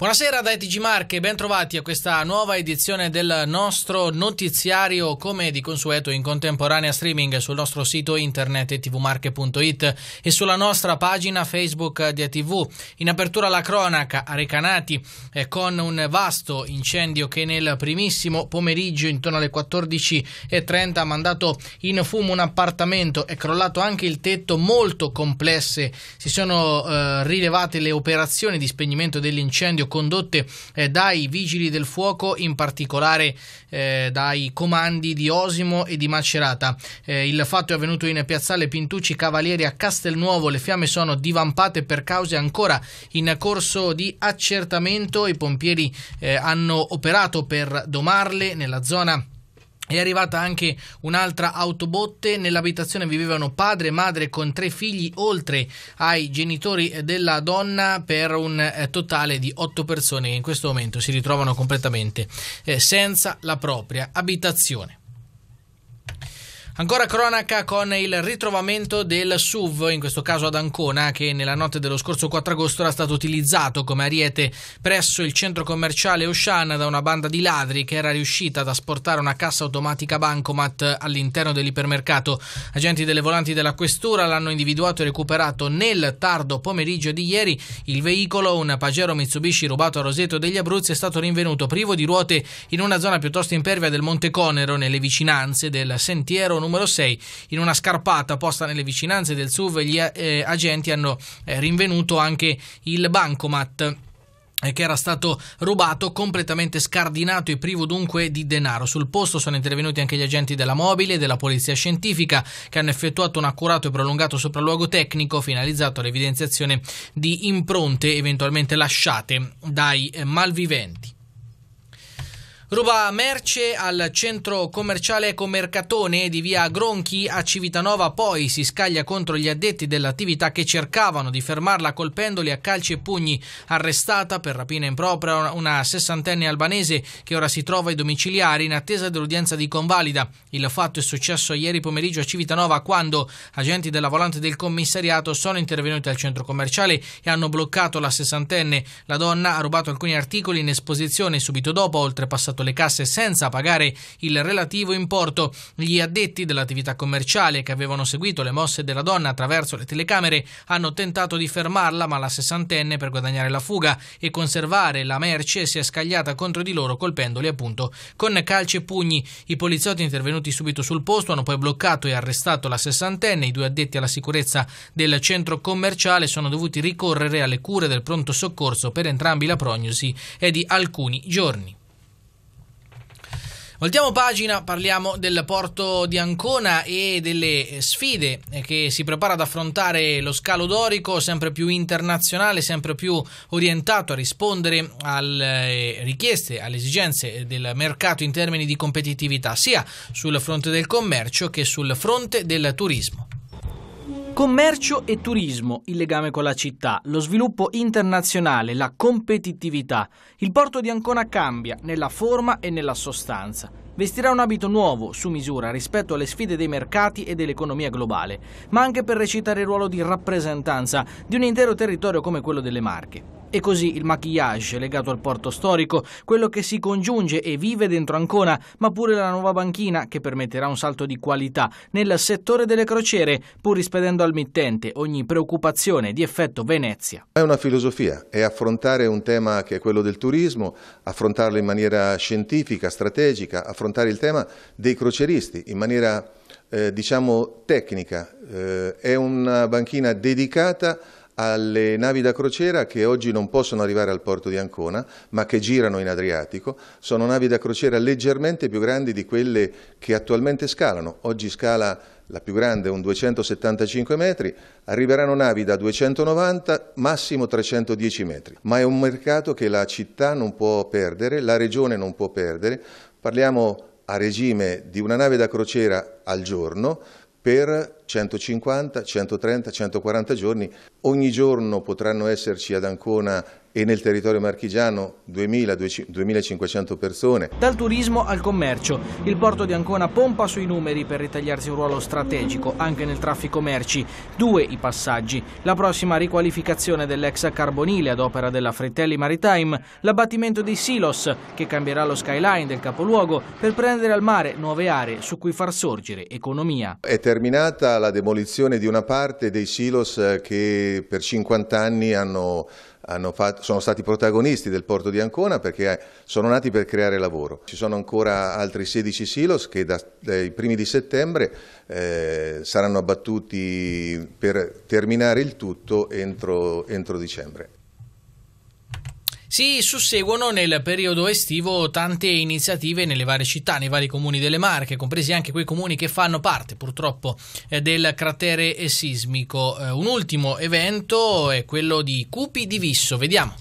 Buonasera da ETG Marche, ben trovati a questa nuova edizione del nostro notiziario come di consueto in contemporanea streaming sul nostro sito internet tvmarche.it e sulla nostra pagina Facebook di ETV. In apertura la cronaca a Recanati eh, con un vasto incendio che nel primissimo pomeriggio intorno alle 14.30 ha mandato in fumo un appartamento, è crollato anche il tetto molto complesse, si sono eh, rilevate le operazioni di spegnimento dell'incendio condotte eh, dai vigili del fuoco, in particolare eh, dai comandi di Osimo e di Macerata. Eh, il fatto è avvenuto in piazzale Pintucci Cavalieri a Castelnuovo. Le fiamme sono divampate per cause ancora in corso di accertamento. I pompieri hanno operato per domarle nella zona è arrivata anche un'altra autobotte, nell'abitazione vivevano padre e madre con tre figli oltre ai genitori della donna per un eh, totale di otto persone che in questo momento si ritrovano completamente eh, senza la propria abitazione. Ancora cronaca con il ritrovamento del SUV, in questo caso ad Ancona, che nella notte dello scorso 4 agosto era stato utilizzato come ariete presso il centro commerciale Oceana da una banda di ladri che era riuscita ad asportare una cassa automatica Bancomat all'interno dell'ipermercato. Agenti delle volanti della questura l'hanno individuato e recuperato nel tardo pomeriggio di ieri. Il veicolo, un Pagero Mitsubishi rubato a Roseto degli Abruzzi, è stato rinvenuto privo di ruote in una zona piuttosto impervia del Monte Conero, nelle vicinanze del sentiero numero numero 6. In una scarpata posta nelle vicinanze del SUV, gli eh, agenti hanno eh, rinvenuto anche il bancomat eh, che era stato rubato, completamente scardinato e privo dunque di denaro. Sul posto sono intervenuti anche gli agenti della mobile e della polizia scientifica che hanno effettuato un accurato e prolungato sopralluogo tecnico finalizzato all'evidenziazione di impronte eventualmente lasciate dai eh, malviventi. Ruba merce al centro commerciale Comercatone di via Gronchi a Civitanova, poi si scaglia contro gli addetti dell'attività che cercavano di fermarla colpendoli a calci e pugni. Arrestata per rapina impropria una sessantenne albanese che ora si trova ai domiciliari in attesa dell'udienza di convalida. Il fatto è successo ieri pomeriggio a Civitanova quando agenti della volante del commissariato sono intervenuti al centro commerciale e hanno bloccato la sessantenne. La donna ha rubato alcuni articoli in esposizione subito dopo, oltrepassato svuotato le casse senza pagare il relativo importo. Gli addetti dell'attività commerciale che avevano seguito le mosse della donna attraverso le telecamere hanno tentato di fermarla, ma la sessantenne per guadagnare la fuga e conservare la merce si è scagliata contro di loro colpendoli appunto con calci e pugni. I poliziotti intervenuti subito sul posto hanno poi bloccato e arrestato la sessantenne. I due addetti alla sicurezza del centro commerciale sono dovuti ricorrere alle cure del pronto soccorso per entrambi la prognosi è di alcuni giorni. Voltiamo pagina, parliamo del porto di Ancona e delle eh, sfide eh, che si prepara ad affrontare lo scalo dorico, sempre più internazionale, sempre più orientato a rispondere alle eh, richieste, alle esigenze del mercato in termini di competitività, sia sul fronte del commercio che sul fronte del turismo. Commercio e turismo, il legame con la città, lo sviluppo internazionale, la competitività. Il porto di Ancona cambia nella forma e nella sostanza. Vestirà un abito nuovo, su misura, rispetto alle sfide dei mercati e dell'economia globale, ma anche per recitare il ruolo di rappresentanza di un intero territorio come quello delle Marche. E così il maquillage legato al porto storico, quello che si congiunge e vive dentro Ancona, ma pure la nuova banchina che permetterà un salto di qualità nel settore delle crociere, pur rispedendo al mittente ogni preoccupazione di effetto Venezia. È una filosofia, è affrontare un tema che è quello del turismo, affrontarlo in maniera scientifica, strategica, affrontare il tema dei croceristi in maniera eh, diciamo tecnica. Eh, è una banchina dedicata alle navi da crociera che oggi non possono arrivare al porto di Ancona, ma che girano in Adriatico. Sono navi da crociera leggermente più grandi di quelle che attualmente scalano. Oggi scala la più grande un 275 metri, arriveranno navi da 290, massimo 310 metri. Ma è un mercato che la città non può perdere, la regione non può perdere. Parliamo a regime di una nave da crociera al giorno per 150, 130, 140 giorni. Ogni giorno potranno esserci ad Ancona e nel territorio marchigiano 2.000-2.500 persone. Dal turismo al commercio, il porto di Ancona pompa sui numeri per ritagliarsi un ruolo strategico anche nel traffico merci. Due i passaggi, la prossima riqualificazione dell'ex carbonile ad opera della Fratelli Maritime, l'abbattimento dei silos che cambierà lo skyline del capoluogo per prendere al mare nuove aree su cui far sorgere economia. È terminata la demolizione di una parte dei silos eh, che per 50 anni hanno, hanno fatto, sono stati protagonisti del porto di Ancona perché eh, sono nati per creare lavoro. Ci sono ancora altri 16 silos che da, dai primi di settembre eh, saranno abbattuti per terminare il tutto entro, entro dicembre. Si susseguono nel periodo estivo tante iniziative nelle varie città, nei vari comuni delle Marche, compresi anche quei comuni che fanno parte purtroppo eh, del cratere sismico. Eh, un ultimo evento è quello di Cupi di Visso, vediamo.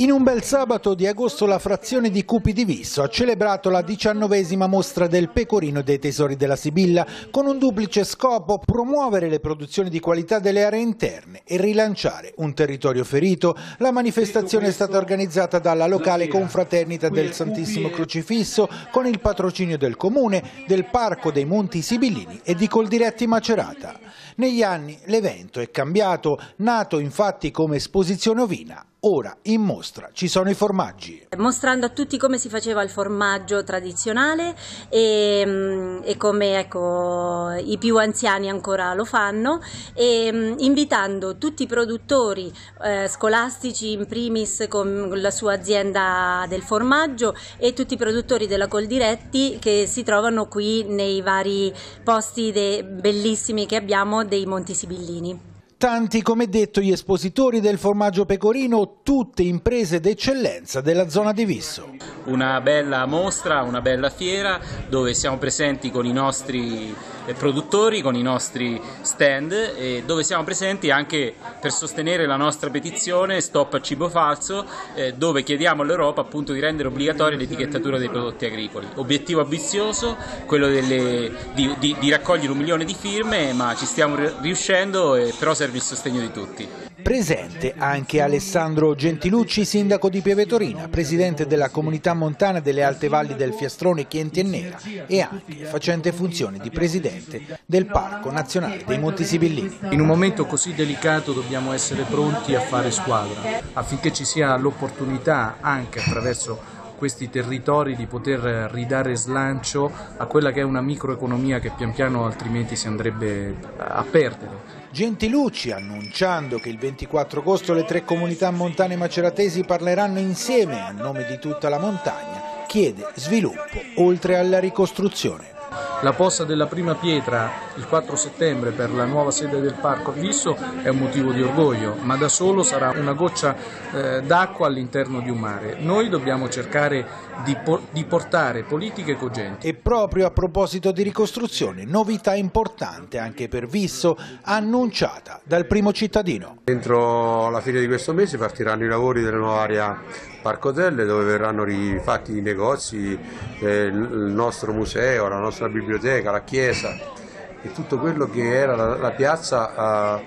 In un bel sabato di agosto la frazione di Cupi di Visso ha celebrato la diciannovesima mostra del pecorino dei tesori della Sibilla con un duplice scopo promuovere le produzioni di qualità delle aree interne e rilanciare un territorio ferito. La manifestazione è stata organizzata dalla locale confraternita del Santissimo Crocifisso con il patrocinio del Comune, del Parco dei Monti Sibillini e di Coldiretti Macerata. Negli anni l'evento è cambiato, nato infatti come esposizione ovina Ora in mostra ci sono i formaggi. Mostrando a tutti come si faceva il formaggio tradizionale e, mm, e come ecco, i più anziani ancora lo fanno e mm, invitando tutti i produttori eh, scolastici in primis con la sua azienda del formaggio e tutti i produttori della Coldiretti che si trovano qui nei vari posti bellissimi che abbiamo dei Monti Sibillini. Tanti, come detto, gli espositori del formaggio pecorino, tutte imprese d'eccellenza della zona di Visso. Una bella mostra, una bella fiera dove siamo presenti con i nostri produttori, con i nostri stand, dove siamo presenti anche per sostenere la nostra petizione Stop al cibo falso, eh, dove chiediamo all'Europa appunto di rendere obbligatoria l'etichettatura dei prodotti agricoli. Obiettivo ambizioso, quello delle, di, di, di raccogliere un milione di firme, ma ci stiamo riuscendo, però serve il sostegno di tutti. Presente anche Alessandro Gentilucci, sindaco di Pievetorina, presidente della comunità montana delle alte valli del Fiastrone Chienti e Nera e anche facente funzione di presidente del Parco Nazionale dei Monti Sibillini. In un momento così delicato dobbiamo essere pronti a fare squadra affinché ci sia l'opportunità anche attraverso questi territori di poter ridare slancio a quella che è una microeconomia che pian piano altrimenti si andrebbe a perdere. Gentilucci annunciando che il 24 agosto le tre comunità montane maceratesi parleranno insieme a nome di tutta la montagna chiede sviluppo oltre alla ricostruzione. La posta della prima pietra il 4 settembre per la nuova sede del Parco Fisso è un motivo di orgoglio, ma da solo sarà una goccia eh, d'acqua all'interno di un mare. Noi dobbiamo cercare di, por di portare politiche cogenti. E proprio a proposito di ricostruzione, novità importante anche per Visso, annunciata dal primo cittadino. Entro la fine di questo mese partiranno i lavori della nuova area Parco Telle dove verranno rifatti i negozi, eh, il nostro museo, la nostra biblioteca, la chiesa e tutto quello che era la, la piazza eh,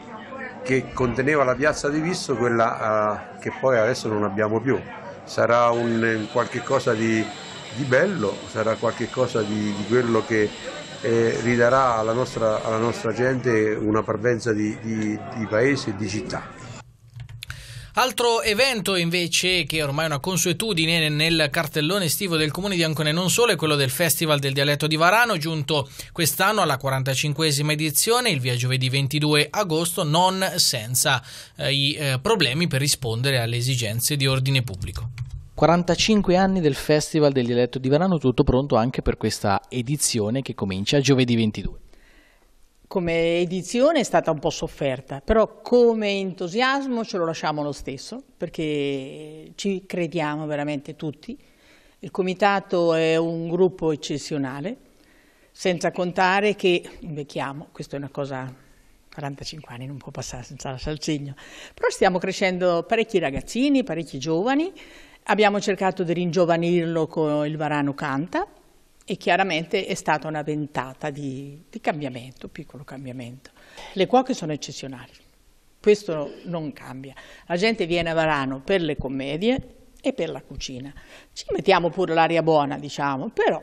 che conteneva la piazza di Visso, quella eh, che poi adesso non abbiamo più. Sarà un, eh, qualche cosa di, di bello, sarà qualche cosa di, di quello che eh, ridarà alla nostra, alla nostra, gente una parvenza di, di paese e di città. Altro evento invece che ormai è una consuetudine nel cartellone estivo del comune di Ancona e non solo è quello del Festival del dialetto di Varano, giunto quest'anno alla 45esima edizione, il via giovedì 22 agosto, non senza eh, i eh, problemi per rispondere alle esigenze di ordine pubblico. 45 anni del Festival del dialetto di Varano, tutto pronto anche per questa edizione che comincia giovedì 22 come edizione è stata un po' sofferta, però come entusiasmo ce lo lasciamo lo stesso, perché ci crediamo veramente tutti. Il comitato è un gruppo eccezionale, senza contare che invecchiamo, questa è una cosa, 45 anni non può passare senza lasciare il segno, però stiamo crescendo parecchi ragazzini, parecchi giovani, abbiamo cercato di ringiovanirlo con il Varano Canta, e chiaramente è stata una ventata di, di cambiamento, piccolo cambiamento. Le cuoche sono eccezionali, questo non cambia. La gente viene a Varano per le commedie e per la cucina. Ci mettiamo pure l'aria buona, diciamo, però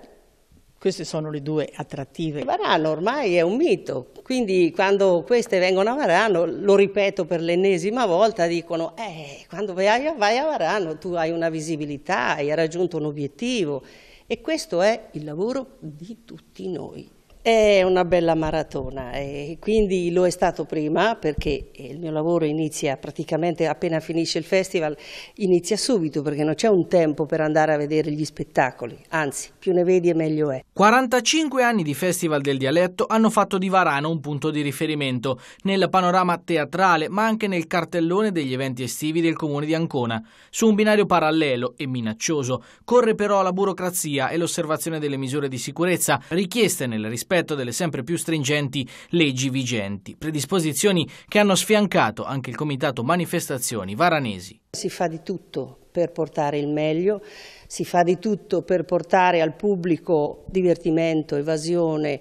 queste sono le due attrattive. Varano ormai è un mito, quindi quando queste vengono a Varano, lo ripeto per l'ennesima volta, dicono eh, quando vai a, vai a Varano tu hai una visibilità, hai raggiunto un obiettivo e questo è il lavoro di tutti noi. È una bella maratona e quindi lo è stato prima perché eh, il mio lavoro inizia praticamente appena finisce il festival, inizia subito perché non c'è un tempo per andare a vedere gli spettacoli, anzi più ne vedi e meglio è. 45 anni di Festival del Dialetto hanno fatto di Varano un punto di riferimento nel panorama teatrale ma anche nel cartellone degli eventi estivi del comune di Ancona. Su un binario parallelo e minaccioso corre però la burocrazia e l'osservazione delle misure di sicurezza richieste nel rispetto rispetto delle sempre più stringenti leggi vigenti, predisposizioni che hanno sfiancato anche il Comitato Manifestazioni Varanesi. Si fa di tutto per portare il meglio, si fa di tutto per portare al pubblico divertimento, evasione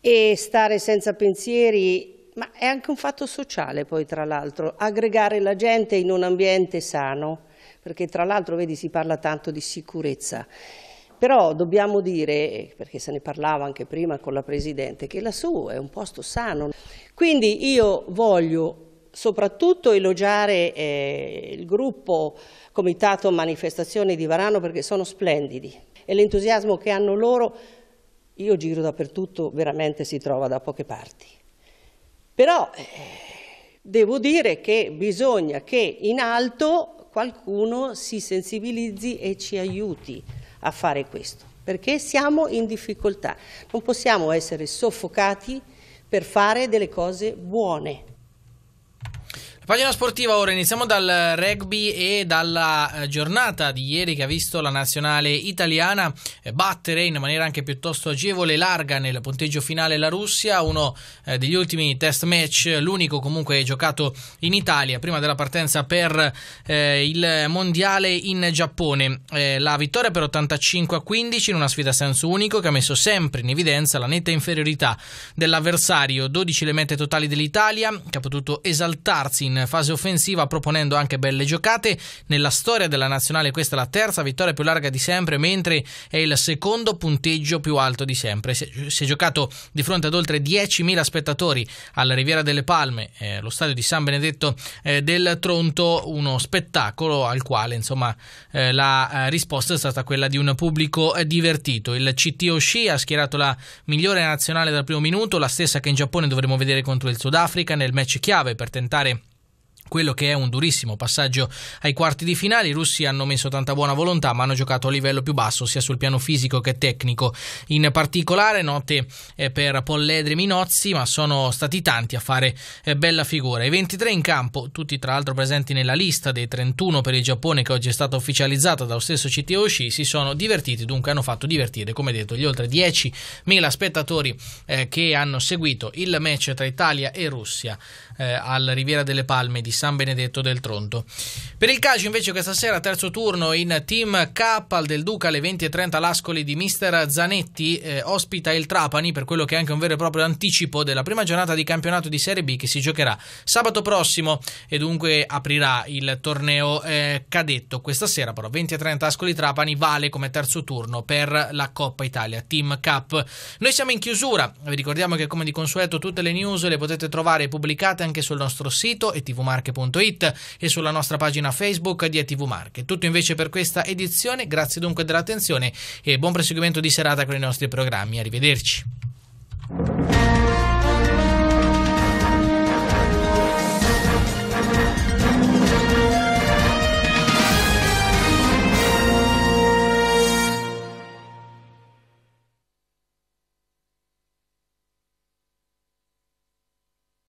e stare senza pensieri ma è anche un fatto sociale poi tra l'altro, aggregare la gente in un ambiente sano, perché tra l'altro vedi si parla tanto di sicurezza. Però dobbiamo dire, perché se ne parlava anche prima con la Presidente, che lassù è un posto sano. Quindi io voglio soprattutto elogiare eh, il gruppo Comitato Manifestazione di Varano perché sono splendidi e l'entusiasmo che hanno loro, io giro dappertutto, veramente si trova da poche parti. Però eh, devo dire che bisogna che in alto qualcuno si sensibilizzi e ci aiuti a fare questo, perché siamo in difficoltà, non possiamo essere soffocati per fare delle cose buone. Pagina sportiva ora, iniziamo dal rugby e dalla eh, giornata di ieri che ha visto la nazionale italiana eh, battere in maniera anche piuttosto agevole e larga nel punteggio finale la Russia, uno eh, degli ultimi test match, l'unico comunque giocato in Italia prima della partenza per il mondiale in Giappone. la vittoria per 85 a 15 in una sfida a senso unico che ha messo sempre in evidenza la netta inferiorità dell'avversario, 12 le mete totali dell'Italia che ha potuto esaltarsi in fase offensiva proponendo anche belle giocate. Nella storia della nazionale questa è la terza vittoria più larga di sempre, mentre è il secondo punteggio più alto di sempre. Si è giocato di fronte ad oltre 10.000 spettatori alla Riviera delle Palme, eh, allo stadio di San Benedetto eh, del Tronto, uno spettacolo al quale insomma eh, la eh, risposta è stata quella di un pubblico eh, divertito. Il CTO Oshi ha schierato la migliore nazionale dal primo minuto, la stessa che in Giappone dovremo vedere contro il Sudafrica nel match chiave per tentare quello che è un durissimo passaggio ai quarti di finale. I russi hanno messo tanta buona volontà, ma hanno giocato a livello più basso, sia sul piano fisico che tecnico. In particolare, note eh, per Polledri Minozzi, ma sono stati tanti a fare eh, bella figura. I 23 in campo, tutti tra l'altro presenti nella lista dei 31 per il Giappone, che oggi è stata ufficializzata dallo stesso CTO Oshi, si sono divertiti, dunque hanno fatto divertire, come detto, gli oltre 10.000 spettatori eh, che hanno seguito il match tra Italia e Russia al Riviera delle Palme di San Benedetto del Tronto. Per il calcio invece questa sera terzo turno in Team Cup al del Duca alle 20.30 l'Ascoli di Mister Zanetti eh, ospita il Trapani per quello che è anche un vero e proprio anticipo della prima giornata di campionato di Serie B che si giocherà sabato prossimo e dunque aprirà il torneo eh, cadetto. Questa sera però 20.30 Ascoli Trapani vale come terzo turno per la Coppa Italia Team Cup. Noi siamo in chiusura, vi ricordiamo che come di consueto tutte le news le potete trovare pubblicate anche sul nostro sito e tvmarche.com tvmarche.it e sulla nostra pagina Facebook di ETV Marche. Tutto invece per questa edizione, grazie dunque dell'attenzione e buon proseguimento di serata con i nostri programmi. Arrivederci.